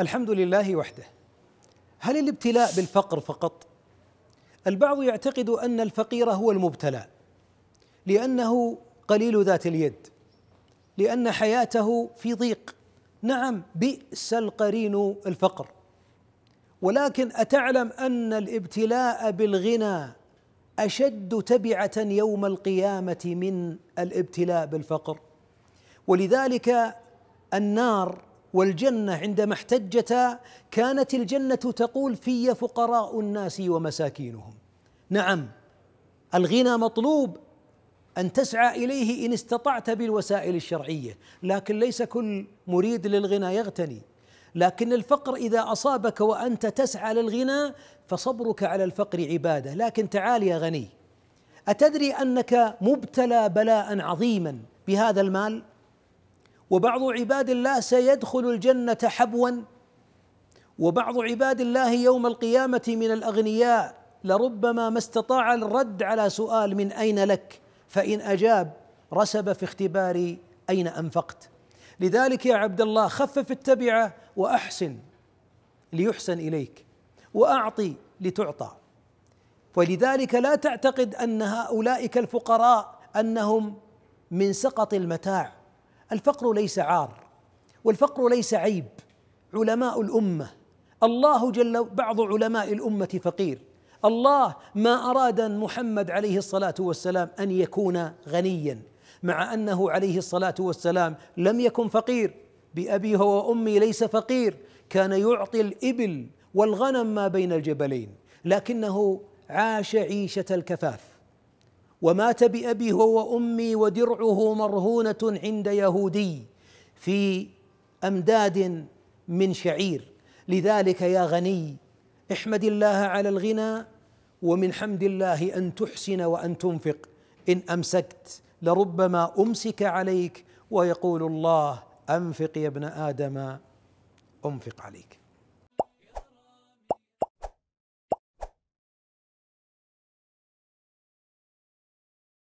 الحمد لله وحده هل الابتلاء بالفقر فقط البعض يعتقد ان الفقير هو المبتلى لانه قليل ذات اليد لان حياته في ضيق نعم بئس القرين الفقر ولكن اتعلم ان الابتلاء بالغنى اشد تبعه يوم القيامه من الابتلاء بالفقر ولذلك النار والجنة عندما احتجتا كانت الجنة تقول في فقراء الناس ومساكينهم نعم الغنى مطلوب أن تسعى إليه إن استطعت بالوسائل الشرعية لكن ليس كل مريد للغنى يغتني لكن الفقر إذا أصابك وأنت تسعى للغنى فصبرك على الفقر عبادة لكن تعال يا غني أتدري أنك مبتلى بلاء عظيما بهذا المال وبعض عباد الله سيدخل الجنه حبوا وبعض عباد الله يوم القيامه من الاغنياء لربما ما استطاع الرد على سؤال من اين لك فان اجاب رسب في اختبار اين انفقت لذلك يا عبد الله خفف التبعه واحسن ليحسن اليك واعطي لتعطى ولذلك لا تعتقد ان هؤلاء الفقراء انهم من سقط المتاع الفقر ليس عار والفقر ليس عيب علماء الامه الله جل بعض علماء الامه فقير الله ما اراد محمد عليه الصلاه والسلام ان يكون غنيا مع انه عليه الصلاه والسلام لم يكن فقير بابي هو وامي ليس فقير كان يعطي الابل والغنم ما بين الجبلين لكنه عاش عيشه الكفاف ومات بأبي هو وأمي ودرعه مرهونة عند يهودي في أمداد من شعير لذلك يا غني احمد الله على الغنى ومن حمد الله أن تحسن وأن تنفق إن أمسكت لربما أمسك عليك ويقول الله أنفق يا ابن آدم أنفق عليك